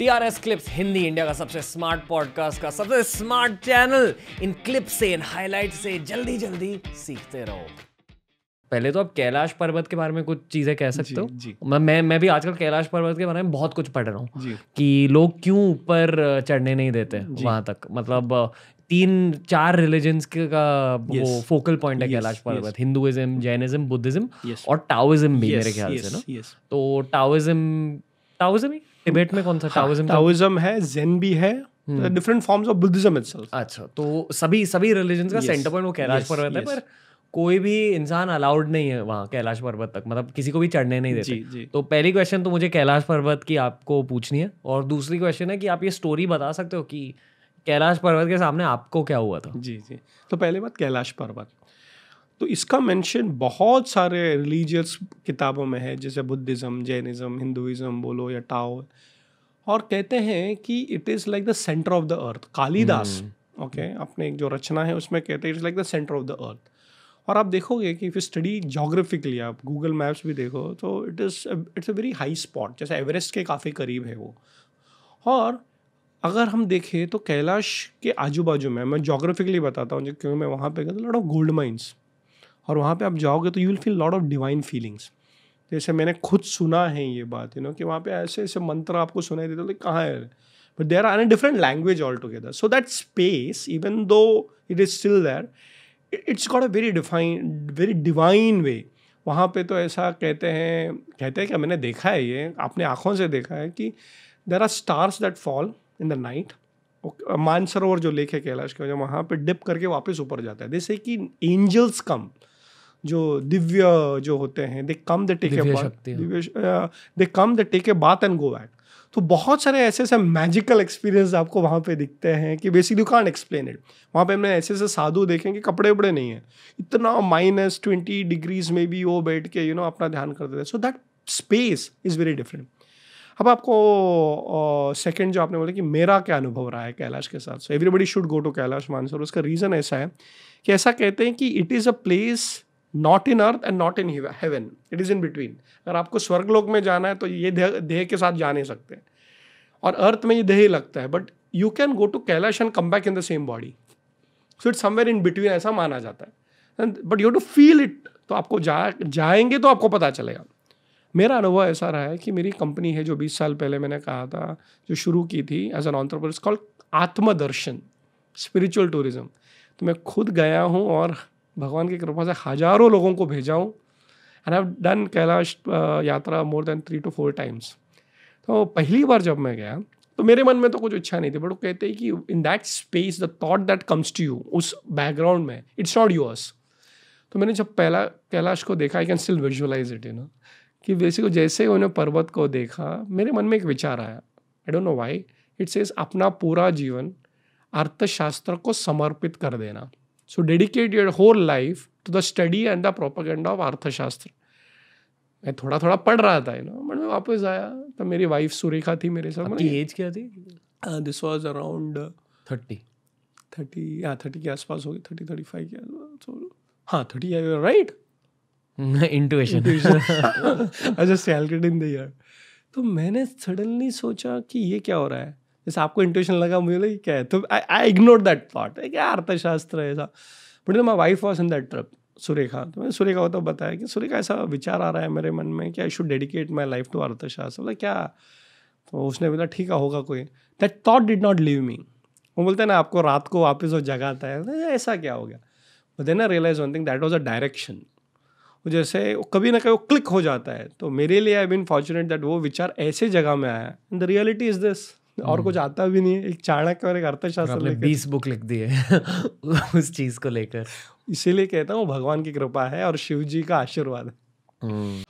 TRS Clips Hindi India का सबसे smart podcast का सबसे स्मार्ट चैनल इन क्लिप से इन हाईलाइट से जल्दी जल्दी सीखते रहो पहले तो आप कैलाश पर्वत के बारे में कुछ चीज़ें कह सकते जी, हो जी. मैं मैं मैं भी आजकल कैलाश पर्वत के बारे में बहुत कुछ पढ़ रहा हूँ कि लोग क्यों ऊपर चढ़ने नहीं देते वहां तक मतलब तीन चार रिलीजन का yes. वो फोकल पॉइंट है yes, कैलाश पर्वत yes. Hinduism Jainism Buddhism yes. और टाउइज्म भी yes. मेरे ख्याल yes. से ना yes. तो टाउइज्म टाउइज्म ही टिबेट में कौन सा टाउजम हाँ, टाउजम है जेन भी है डिफरेंट फॉर्म्स ऑफ बुद्धिज्म अच्छा तो सभी सभी रिलीजन का सेंटर पॉइंट वो कैलाश पर्वत है पर कोई भी इंसान अलाउड नहीं है वहाँ कैलाश पर्वत तक मतलब किसी को भी चढ़ने नहीं देते जी, जी. तो पहली क्वेश्चन तो मुझे कैलाश पर्वत की आपको पूछनी है और दूसरी क्वेश्चन है कि आप ये स्टोरी बता सकते हो कि कैलाश पर्वत के सामने आपको क्या हुआ था जी जी तो पहले बात कैलाश पर्वत तो इसका मेंशन बहुत सारे रिलीजियस किताबों में है जैसे बुद्धिज़्म जैनिज़्म हिंदुज़म बोलो या टाओ और कहते हैं कि it is like the centre of the earth Kalidas okay hmm. अपने एक जो रचना है उसमें कहते हैं it's like the centre of the earth और आप देखोगे कि इफ़ स्टडी जोग्राफिकली आप गूगल मैप्स भी देखो तो it is it's a very high spot जैसे एवरेस्ट के काफ़ी करीब है वो और अगर हम देखें तो कैलाश के आजू बाजू में मैं जोग्राफिकली बताता हूँ क्योंकि मैं वहाँ पे गया तो लॉट ऑफ गोल्ड माइंस और वहाँ पे आप जाओगे तो you will feel lot of divine feelings जैसे मैंने खुद सुना है ये बात यू नो कि वहाँ पे ऐसे ऐसे मंत्र आपको सुनाई देते हैं कहाँ है but there are an different language all together so that space even though it is still there it's got a very define very divine way वहाँ पे तो ऐसा कहते हैं कहते हैं कि मैंने देखा है ये अपने आँखों से देखा है कि there are stars that fall in the night Mansarovar जो लेक है कैलाश के वहाँ पे डिप करके वापस ऊपर जाता है जैसे कि एंजल्स कम जो दिव्य जो होते हैं दे कम द टेक दिव्य दे कम द टेक ए बात एंड गो बैक तो बहुत सारे ऐसे ऐसे मैजिकल एक्सपीरियंस आपको वहाँ पे दिखते हैं कि बेसिकली यू एक्सप्लेन इट वहाँ पे हमने ऐसे ऐसे साधु देखे कि कपड़े उपड़े नहीं है इतना माइनस ट्वेंटी डिग्रीज में भी वो बैठ के यू नो अपना ध्यान करते थे so that space is very different अब आपको सेकेंड uh, जो आपने बोला कि मेरा क्या अनुभव रहा है कैलाश के साथ so everybody should go to Kailash Mansar उसका रीज़न ऐसा है कि ऐसा कहते हैं कि it is a place not in earth and not in heaven it is in between अगर आपको स्वर्ग लोग में जाना है तो ये देह के साथ जा नहीं सकते और अर्थ में ये देह लगता है but you can go to Kailash and come back in the same body so it's somewhere in between ऐसा माना जाता है but you to feel it तो आपको जा जाएंगे तो आपको पता चलेगा मेरा अनुभव ऐसा रहा है कि मेरी कंपनी है जो 20 साल पहले मैंने कहा था जो शुरू की थी as an entrepreneur call Atmadarshan spiritual tourism तो मैं खुद गया हूँ और भगवान की कृपा से हजारों लोगों को भेजा हूँ and have done Kailash yatra more than three two four times तो पहली बार जब मैं गया तो मेरे मन में तो कुछ इच्छा नहीं थी बट वो कहते हैं कि in that space the thought that comes to you उस बैकग्राउंड में इट्स नॉट यूअर्स तो मैंने जब पहला कैलाश को देखा I can still visualise it you know कि को जैसे उन्होंने पर्वत को देखा मेरे मन में एक विचार आया I don't know why it's is अपना पूरा जीवन अर्थशास्त्र को समर्पित कर देना So dedicate your whole life to the study and the propaganda of arthashastra मैं थोड़ा थोड़ा पढ़ रहा था यू नो बट मैं वापस आया तो मेरी वाइफ सुरेखा थी मेरे साथ आपकी एज क्या थी this was around thirty thirty हाँ थर्टी के आसपास होगी थर्टी थर्टी फाइव के हाँ thirty I you right intuition अच्छा सैलकट इन द ईयर तो मैंने सडनली सोचा कि ये क्या हो रहा है जैसे आपको इंट्यूशन लगा मुझे लगा क्या है तो आई इग्नोर दैट थॉट क्या अर्थशास्त्र है ऐसा but my wife was in that trip Surekha तो मैंने सुरेखा को तो बताया कि सुरेखा ऐसा विचार आ रहा है मेरे मन में कि I should dedicate my life to Arthashastra बोला क्या तो उसने बोला ठीक है होगा कोई that thought did not leave me वो बोलते हैं ना आपको रात को वापस वो जगाता है ऐसा क्या हो गया but then I realise one thing that was a direction वो जैसे वो कभी ना कभी वो क्लिक हो जाता है तो मेरे लिए आई बीन फॉर्चुनेट दैट वो विचार ऐसे जगह में आया in the reality is this और कुछ हम्म। आता भी नहीं है एक चाणक्य और एक अर्थशास्त्र बीस बुक लिख दी है उस चीज को लेकर इसीलिए कहता हूँ भगवान की कृपा है और शिव जी का आशीर्वाद है हम्म।